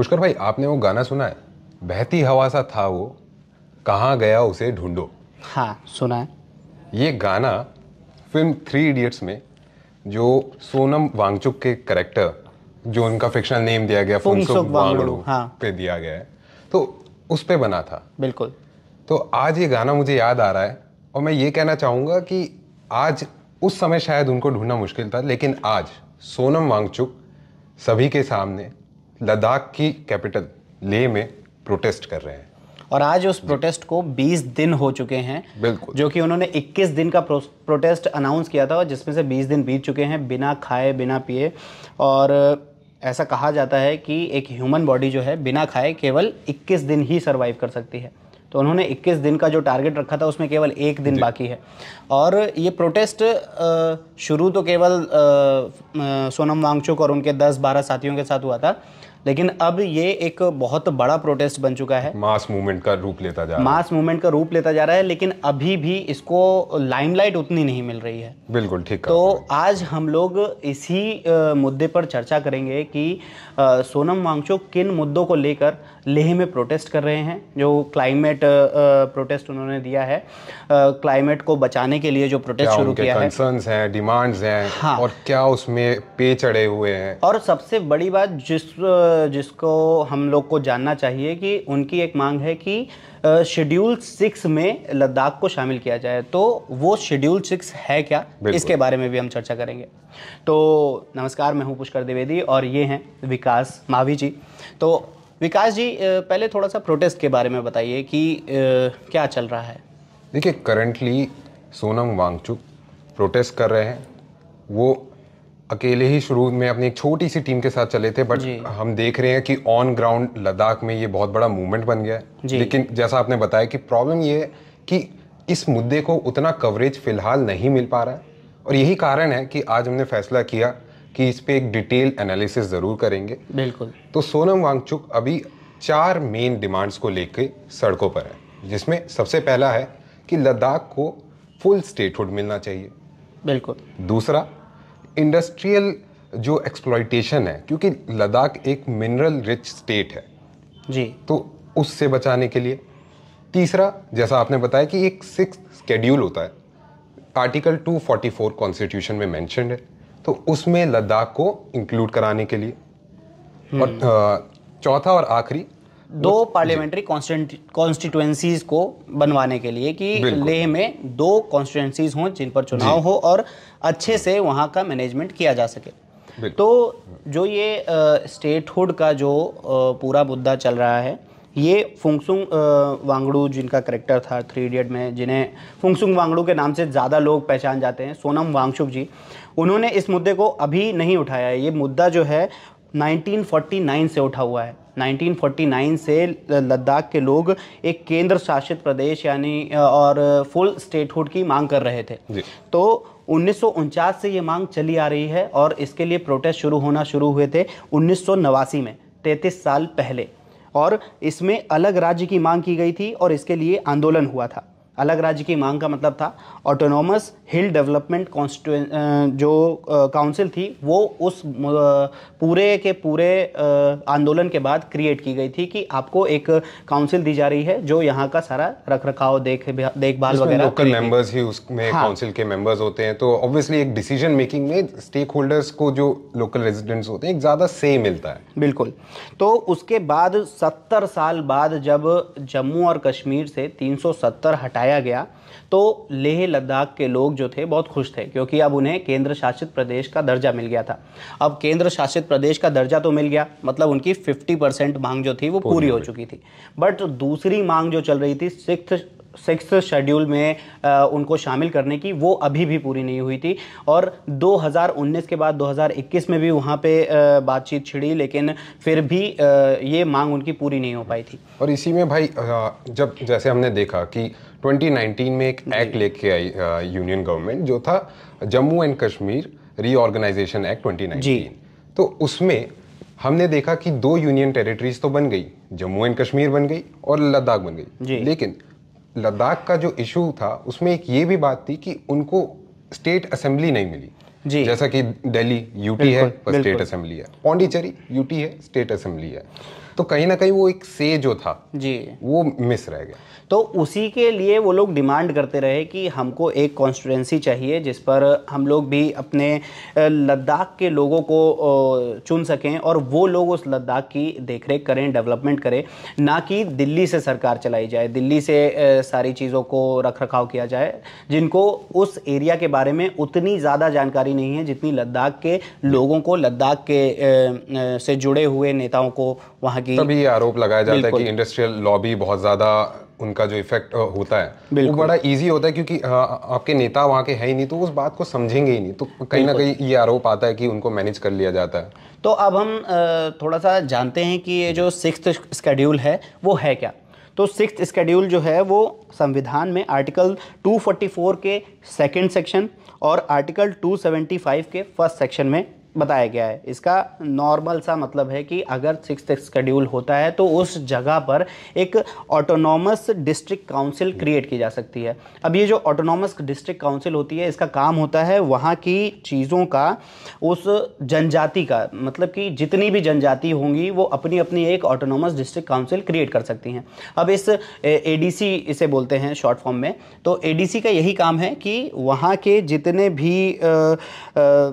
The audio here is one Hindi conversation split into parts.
पुष्कर भाई आपने वो गाना सुना है बहती हवा सा था वो कहाँ गया उसे ढूंढो हाँ सुना है ये गाना फिल्म थ्री इडियट्स में जो सोनम वांगचुक के करेक्टर जो उनका फिक्शनल नेम दिया गया फुनसुक वांगड़ू हाँ। पे दिया गया है तो उस पर बना था बिल्कुल तो आज ये गाना मुझे याद आ रहा है और मैं ये कहना चाहूँगा कि आज उस समय शायद उनको ढूंढना मुश्किल था लेकिन आज सोनम वांगचुक सभी के सामने लद्दाख की कैपिटल लेह में प्रोटेस्ट कर रहे हैं और आज उस प्रोटेस्ट को 20 दिन हो चुके हैं बिल्कुल जो कि उन्होंने 21 दिन का प्रोटेस्ट अनाउंस किया था और जिसमें से 20 दिन बीत चुके हैं बिना खाए बिना पिए और ऐसा कहा जाता है कि एक ह्यूमन बॉडी जो है बिना खाए केवल 21 दिन ही सर्वाइव कर सकती है तो उन्होंने 21 दिन का जो टारगेट रखा था उसमें केवल एक दिन बाकी है और ये प्रोटेस्ट शुरू तो केवल सोनम वांगचुक और उनके 10-12 साथियों के साथ हुआ था लेकिन अब ये एक बहुत बड़ा प्रोटेस्ट बन चुका है मास मूवमेंट का रूप लेता जा रहा है मास मूवमेंट का रूप लेता जा रहा है लेकिन अभी भी इसको लाइमलाइट उतनी नहीं मिल रही है बिल्कुल ठीक तो आज हम लोग इसी मुद्दे पर चर्चा करेंगे कि सोनम वांगचो किन मुद्दों को लेकर लेह में प्रोटेस्ट कर रहे हैं जो क्लाइमेट प्रोटेस्ट उन्होंने दिया है क्लाइमेट को बचाने के लिए जो प्रोटेस्ट शुरू किया है हैं डिमांड्स हैं हाँ। और क्या उसमें पे चढ़े हुए हैं और सबसे बड़ी बात जिस जिसको हम लोग को जानना चाहिए कि उनकी एक मांग है कि शेड्यूल सिक्स में लद्दाख को शामिल किया जाए तो वो शेड्यूल सिक्स है क्या इसके बारे में भी हम चर्चा करेंगे तो नमस्कार मैं हूं पुष्कर द्विवेदी और ये हैं विकास मावी जी तो विकास जी पहले थोड़ा सा प्रोटेस्ट के बारे में बताइए कि क्या चल रहा है देखिए करेंटली सोनम वांगचुक प्रोटेस्ट कर रहे हैं वो अकेले ही शुरू में अपनी एक छोटी सी टीम के साथ चले थे बट हम देख रहे हैं कि ऑन ग्राउंड लद्दाख में ये बहुत बड़ा मूवमेंट बन गया है लेकिन जैसा आपने बताया कि प्रॉब्लम ये है कि इस मुद्दे को उतना कवरेज फिलहाल नहीं मिल पा रहा है और यही कारण है कि आज हमने फैसला किया कि इस पर एक डिटेल एनालिसिस ज़रूर करेंगे बिल्कुल तो सोनम वांगचुक अभी चार मेन डिमांड्स को लेकर सड़कों पर है जिसमें सबसे पहला है कि लद्दाख को फुल स्टेटहुड मिलना चाहिए बिल्कुल दूसरा इंडस्ट्रियल जो एक्सप्लॉयटेशन है क्योंकि लद्दाख एक मिनरल रिच स्टेट है जी तो उससे बचाने के लिए तीसरा जैसा आपने बताया कि एक सिक्स स्केड्यूल होता है आर्टिकल 244 कॉन्स्टिट्यूशन में मैंशन है तो उसमें लद्दाख को इंक्लूड कराने के लिए और हम्म। चौथा और आखिरी दो पार्लियामेंट्री कॉन्स्टिट्युएंसीज को बनवाने के लिए कि लेह में दो कॉन्स्टिट्युएंसीज हों जिन पर चुनाव हो और अच्छे से वहाँ का मैनेजमेंट किया जा सके तो जो ये स्टेटहुड का जो पूरा मुद्दा चल रहा है ये फुंगसुंग वांगड़ू जिनका करेक्टर था थ्री इडियट में जिन्हें फुंगसुंग वांगड़ू के नाम से ज़्यादा लोग पहचान जाते हैं सोनम वांगशुक जी उन्होंने इस मुद्दे को अभी नहीं उठाया है ये मुद्दा जो है 1949 से उठा हुआ है 1949 से लद्दाख के लोग एक केंद्र शासित प्रदेश यानी और फुल स्टेटहुड की मांग कर रहे थे तो उन्नीस से ये मांग चली आ रही है और इसके लिए प्रोटेस्ट शुरू होना शुरू हुए थे उन्नीस में तैंतीस साल पहले और इसमें अलग राज्य की मांग की गई थी और इसके लिए आंदोलन हुआ था अलग राज्य की मांग का मतलब था ऑटोनॉमस हिल डेवलपमेंट कॉन्स्टिट्यू जो काउंसिल थी वो उस पूरे के पूरे आंदोलन के बाद क्रिएट की गई थी कि आपको एक काउंसिल दी जा रही है जो यहाँ का सारा रख रखाव देख देखभाल वगैरह लोकल मेंबर्स ही उसमें हाँ। काउंसिल के मेंबर्स होते हैं तो ऑब्वियसली एक डिसीजन मेकिंग में स्टेक होल्डर्स को जो लोकल रेजिडेंट्स होते हैं ज़्यादा से मिलता है बिल्कुल तो उसके बाद सत्तर साल बाद जब जम्मू और कश्मीर से तीन हटाया बढ़ाया गया तो लेह लद्दाख के लोग जो थे बहुत खुश थे क्योंकि अब उन्हें केंद्र शासित प्रदेश का दर्जा मिल गया था अब केंद्र शासित प्रदेश का दर्जा तो मिल गया मतलब उनकी 50 परसेंट मांग जो थी वो पूरी हो चुकी थी बट दूसरी मांग जो चल रही थी सिक्स सिक्स शेड्यूल में आ, उनको शामिल करने की वो अभी भी पूरी नहीं हुई थी और 2019 के बाद 2021 में भी वहाँ पे बातचीत छिड़ी लेकिन फिर भी आ, ये मांग उनकी पूरी नहीं हो पाई थी और इसी में भाई जब जैसे हमने देखा कि 2019 में एक एक्ट लेके आई यूनियन गवर्नमेंट जो था Jammu and Kashmir reorganisation act twenty जी तो उसमें हमने देखा कि दो यूनियन टेरिटरीज तो बन गई जम्मू एंड कश्मीर बन गई और लद्दाख बन गई लेकिन लद्दाख का जो इशू था उसमें एक ये भी बात थी कि उनको स्टेट असेंबली नहीं मिली जी जैसा कि दिल्ली यूटी है पर स्टेट असेंबली है पौंडीचेरी यूटी है स्टेट असेंबली है तो कहीं ना कहीं वो एक से जो था जी वो मिस रह गया तो उसी के लिए वो लोग डिमांड करते रहे कि हमको एक कॉन्स्टिट्यूंसी चाहिए जिस पर हम लोग भी अपने लद्दाख के लोगों को चुन सकें और वो लोग उस लद्दाख की देखरेख करें डेवलपमेंट करें ना कि दिल्ली से सरकार चलाई जाए दिल्ली से सारी चीज़ों को रख रखाव किया जाए जिनको उस एरिया के बारे में उतनी ज़्यादा जानकारी जानकारी नहीं है जितनी लद्दाख के लोगों को लद्दाख के से जुड़े हुए नेताओं को वहाँ की तभी आरोप लगाया जाता है कि इंडस्ट्रियल लॉबी बहुत ज़्यादा उनका जो इफेक्ट होता है वो बड़ा इजी होता है क्योंकि हाँ, आपके नेता वहाँ के हैं ही नहीं तो उस बात को समझेंगे ही नहीं तो कहीं ना कहीं ये आरोप आता है कि उनको मैनेज कर लिया जाता है तो अब हम थोड़ा सा जानते हैं कि ये जो सिक्स स्केड्यूल है वो है क्या तो सिक्स स्केड्यूल जो है वो संविधान में आर्टिकल 244 के सेकंड सेक्शन और आर्टिकल 275 के फर्स्ट सेक्शन में बताया गया है इसका नॉर्मल सा मतलब है कि अगर सिक्स स्कड्यूल होता है तो उस जगह पर एक ऑटोनॉमस डिस्ट्रिक्ट काउंसिल क्रिएट की जा सकती है अब ये जो ऑटोनॉमस डिस्ट्रिक्ट काउंसिल होती है इसका काम होता है वहाँ की चीज़ों का उस जनजाति का मतलब कि जितनी भी जनजाति होंगी वो अपनी अपनी एक ऑटोनॉमस डिस्ट्रिक्ट काउंसिल क्रिएट कर सकती हैं अब इस ए इसे बोलते हैं शॉर्ट फॉर्म में तो ए का यही काम है कि वहाँ के जितने भी आ, आ,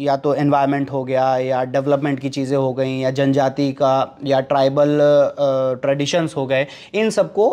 या तो एनवायरनमेंट हो गया या डेवलपमेंट की चीज़ें हो गई या जनजाति का या ट्राइबल ट्रेडिशंस हो गए इन सबको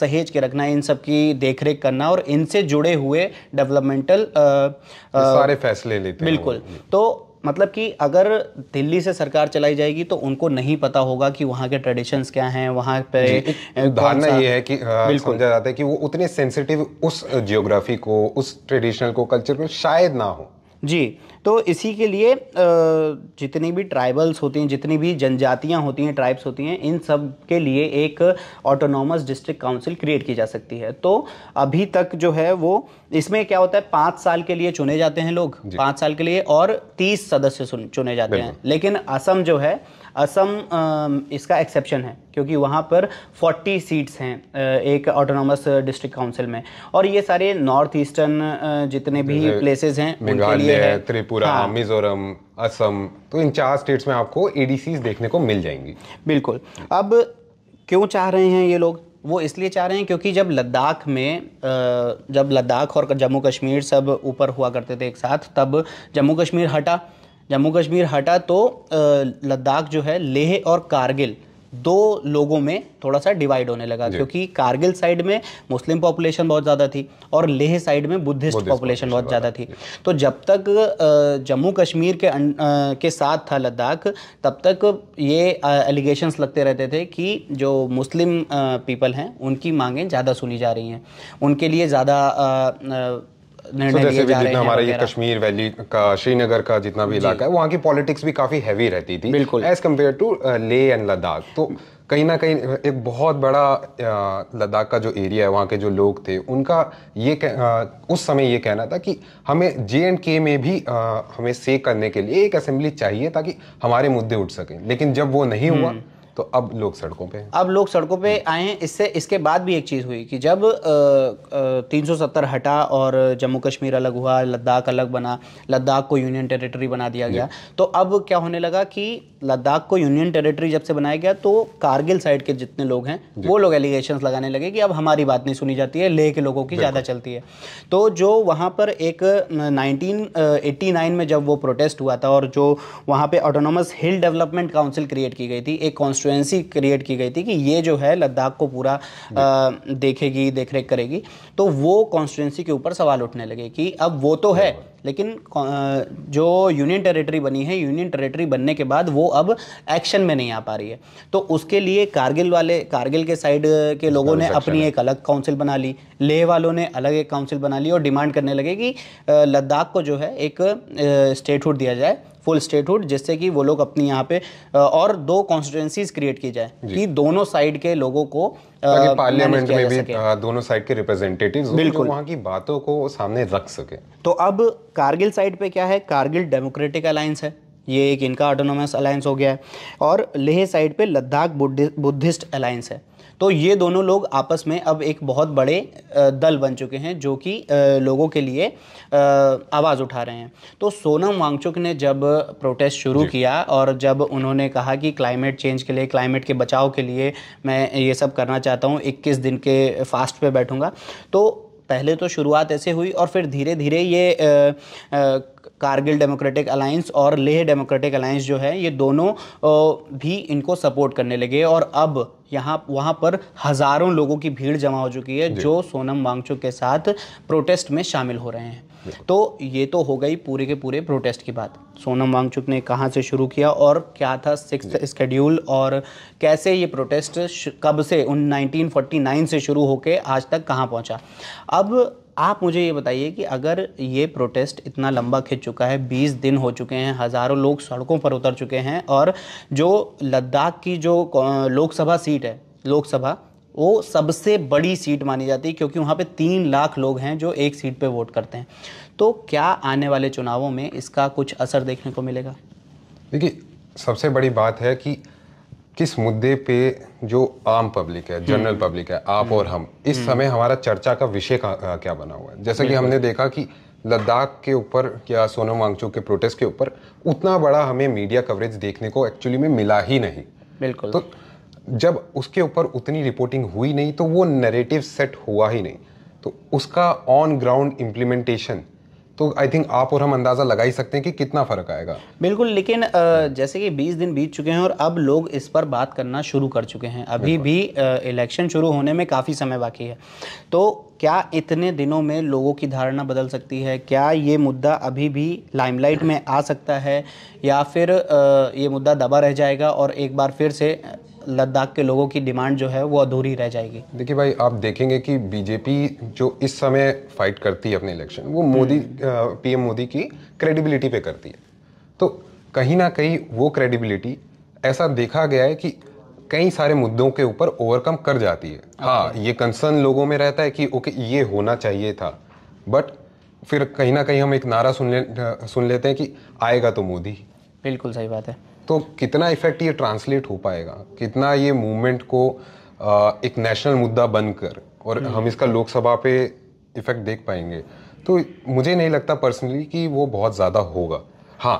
सहेज के रखना इन सब की देख रेख करना और इनसे जुड़े हुए डेवलपमेंटल सारे फैसले लेते बिल्कुल तो मतलब कि अगर दिल्ली से सरकार चलाई जाएगी तो उनको नहीं पता होगा कि वहाँ के ट्रेडिशंस क्या हैं वहाँ पे धारणा ये है कि समझा जाता है कि वो उतने सेंसिटिव उस जियोग्राफी को उस ट्रेडिशनल को कल्चर को शायद ना हो जी तो इसी के लिए जितनी भी ट्राइबल्स होती हैं जितनी भी जनजातियाँ होती हैं ट्राइब्स होती हैं इन सब के लिए एक ऑटोनॉमस डिस्ट्रिक्ट काउंसिल क्रिएट की जा सकती है तो अभी तक जो है वो इसमें क्या होता है पाँच साल के लिए चुने जाते हैं लोग पाँच साल के लिए और तीस सदस्य चुने जाते हैं लेकिन असम जो है असम इसका एक्सेप्शन है क्योंकि वहाँ पर 40 सीट्स हैं एक ऑटोनॉमस डिस्ट्रिक्ट काउंसिल में और ये सारे नॉर्थ ईस्टर्न जितने भी प्लेसेस हैं मेघालय है त्रिपुरा हाँ। मिजोरम असम तो इन चार स्टेट्स में आपको एडीसीज देखने को मिल जाएंगी बिल्कुल अब क्यों चाह रहे हैं ये लोग वो इसलिए चाह रहे हैं क्योंकि जब लद्दाख में जब लद्दाख और जम्मू कश्मीर सब ऊपर हुआ करते थे एक साथ तब जम्मू कश्मीर हटा जम्मू कश्मीर हटा तो लद्दाख जो है लेह और कारगिल दो लोगों में थोड़ा सा डिवाइड होने लगा क्योंकि कारगिल साइड में मुस्लिम पॉपुलेशन बहुत ज़्यादा थी और लेह साइड में बुद्धिस्ट पॉपुलेशन बहुत ज़्यादा थी तो जब तक जम्मू कश्मीर के अं, के साथ था लद्दाख तब तक ये एलिगेशंस लगते रहते थे कि जो मुस्लिम पीपल हैं उनकी मांगें ज़्यादा सुनी जा रही हैं उनके लिए ज़्यादा निर्णय लिए जा रहे हैं हमारे ये कश्मीर वैली का श्रीनगर का जितना भी इलाका है वहाँ की पॉलिटिक्स भी काफी हैवी रहती थी बिल्कुल as compared to Leh and Ladakh तो कहीं ना कहीं uh, एक बहुत बड़ा लद्दाख uh, का जो एरिया है वहाँ के जो लोग थे उनका ये कह, uh, उस समय ये कहना था कि हमें जे एंड के में भी आ, हमें से करने के लिए एक असेंबली चाहिए ताकि हमारे मुद्दे उठ सकें लेकिन जब वो नहीं हुआ हम्म। तो अब लोग सड़कों पे अब लोग सड़कों पे आए हैं इससे इसके बाद भी एक चीज़ हुई कि जब तीन सौ सत्तर हटा और जम्मू कश्मीर अलग हुआ लद्दाख अलग बना लद्दाख को यूनियन टेरिटरी बना दिया गया तो अब क्या होने लगा कि लद्दाख को यूनियन टेरिटरी जब से बनाया गया तो कारगिल साइड के जितने लोग हैं वो लोग एलिगेशन लगाने लगे कि अब हमारी बात नहीं सुनी जाती है लेह के लोगों की ज़्यादा चलती है तो जो वहाँ पर एक नाइनटीन में जब वो प्रोटेस्ट हुआ था और जो वहाँ पर autonomous hill development council create की गई थी एक कॉन्स्ट कॉन्स्टिट्यूएंसी क्रिएट की गई थी कि ये जो है लद्दाख को पूरा आ, देखेगी देख रेख करेगी तो वो कॉन्स्टिट्यूएंसी के ऊपर सवाल उठने लगे कि अब वो तो है लेकिन जो यूनियन टेरिटरी बनी है यूनियन टेरिटरी बनने के बाद वो अब एक्शन में नहीं आ पा रही है तो उसके लिए कारगिल वाले कारगिल के साइड के लोगों ने अपनी एक अलग काउंसिल बना ली लेह वालों ने अलग एक काउंसिल बना ली और डिमांड करने लगे कि लद्दाख को जो है एक स्टेटहुड दिया जाए फुल स्टेटहुड जिससे कि वो लोग अपनी यहाँ पे और दो कॉन्स्टिट्यूंसीज क्रिएट की जाए कि दोनों साइड के लोगों को पार्लियामेंट में भी हाँ, दोनों साइड के रिप्रेजेंटेटिव्स बिल्कुल वहाँ की बातों को सामने रख सके तो अब कारगिल साइड पे क्या है कारगिल डेमोक्रेटिक अलायंस है ये एक इनका ऑटोनोमस अलायंस हो गया है और लेह साइड पे लद्दाख बुद्धिस्ट अलायंस है तो ये दोनों लोग आपस में अब एक बहुत बड़े दल बन चुके हैं जो कि लोगों के लिए आवाज़ उठा रहे हैं तो सोनम वांगचुक ने जब प्रोटेस्ट शुरू किया और जब उन्होंने कहा कि क्लाइमेट चेंज के लिए क्लाइमेट के बचाव के लिए मैं ये सब करना चाहता हूँ इक्कीस दिन के फास्ट पे बैठूँगा तो पहले तो शुरुआत ऐसे हुई और फिर धीरे धीरे ये कारगिल डेमोक्रेटिक अलायंस और लेह डेमोक्रेटिक अलायंस जो है ये दोनों भी इनको सपोर्ट करने लगे और अब यहाँ वहाँ पर हज़ारों लोगों की भीड़ जमा हो चुकी है जो सोनम वांगचुक के साथ प्रोटेस्ट में शामिल हो रहे हैं तो ये तो हो गई पूरे के पूरे प्रोटेस्ट की बात सोनम वांगचुक ने कहाँ से शुरू किया और क्या था सिक्स स्केड्यूल और कैसे ये प्रोटेस्ट कब से उन 1949 से शुरू होके आज तक कहाँ पहुँचा अब आप मुझे ये बताइए कि अगर ये प्रोटेस्ट इतना लंबा खिंच चुका है बीस दिन हो चुके हैं हज़ारों लोग सड़कों पर उतर चुके हैं और जो लद्दाख की जो लोकसभा सीट है लोकसभा वो सबसे बड़ी सीट मानी जाती है क्योंकि वहाँ पे तीन लाख लोग हैं जो एक सीट पे वोट करते हैं तो क्या आने वाले चुनावों में इसका कुछ असर देखने को मिलेगा देखिए सबसे बड़ी बात है कि किस मुद्दे पे जो आम पब्लिक है जनरल हम्म। पब्लिक है आप हम्म। और हम इस हम्म। समय हमारा चर्चा का विषय क्या बना हुआ है जैसा कि हमने देखा कि लद्दाख के ऊपर या सोनम वांगचू के प्रोटेस्ट के ऊपर उतना बड़ा हमें मीडिया कवरेज देखने को एक्चुअली में मिला ही नहीं बिल्कुल तो जब उसके ऊपर उतनी रिपोर्टिंग हुई नहीं तो वो नरेटिव सेट हुआ ही नहीं तो उसका ऑन ग्राउंड इम्प्लीमेंटेशन तो आई थिंक आप और हम अंदाज़ा लगा ही सकते हैं कि कितना फ़र्क आएगा बिल्कुल लेकिन जैसे कि 20 दिन बीत चुके हैं और अब लोग इस पर बात करना शुरू कर चुके हैं अभी भी इलेक्शन शुरू होने में काफ़ी समय बाकी है तो क्या इतने दिनों में लोगों की धारणा बदल सकती है क्या ये मुद्दा अभी भी लाइमलाइट में आ सकता है या फिर ये मुद्दा दबा रह जाएगा और एक बार फिर से लद्दाख के लोगों की डिमांड जो है वो अधूरी रह जाएगी देखिए भाई आप देखेंगे कि बीजेपी जो इस समय फाइट करती है अपने इलेक्शन वो हम्म। मोदी पीएम मोदी की क्रेडिबिलिटी पे करती है तो कहीं ना कहीं वो क्रेडिबिलिटी ऐसा देखा गया है कि कई सारे मुद्दों के ऊपर ओवरकम कर जाती है हाँ ये कंसर्न लोगों में रहता है कि ओके ये होना चाहिए था बट फिर कहीं ना कहीं हम एक नारा सुन ले सुन लेते हैं कि आएगा तो मोदी बिल्कुल सही बात है तो कितना इफेक्ट ये ट्रांसलेट हो पाएगा कितना ये मूवमेंट को एक नेशनल मुद्दा बनकर और हम्म। हम इसका लोकसभा पे इफेक्ट देख पाएंगे तो मुझे नहीं लगता पर्सनली कि वो बहुत ज़्यादा होगा हाँ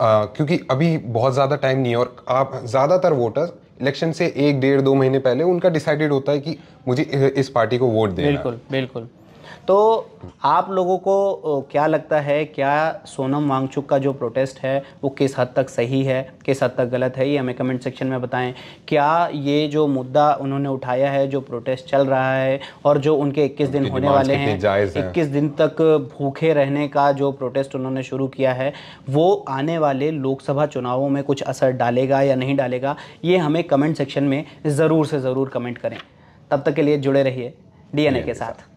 आ, क्योंकि अभी बहुत ज़्यादा टाइम नहीं है और आप ज़्यादातर वोटर्स इलेक्शन से एक डेढ़ दो महीने पहले उनका डिसाइडेड होता है कि मुझे इस पार्टी को वोट देना बिल्कुल बिल्कुल तो आप लोगों को क्या लगता है क्या सोनम वांगचुक का जो प्रोटेस्ट है वो किस हद तक सही है किस हद तक गलत है ये हमें कमेंट सेक्शन में बताएं क्या ये जो मुद्दा उन्होंने उठाया है जो प्रोटेस्ट चल रहा है और जो उनके 21 दिन होने वाले हैं 21 दिन तक भूखे रहने का जो प्रोटेस्ट उन्होंने शुरू किया है वो आने वाले लोकसभा चुनावों में कुछ असर डालेगा या नहीं डालेगा ये हमें कमेंट सेक्शन में ज़रूर से ज़रूर कमेंट करें तब तक के लिए जुड़े रहिए डी के साथ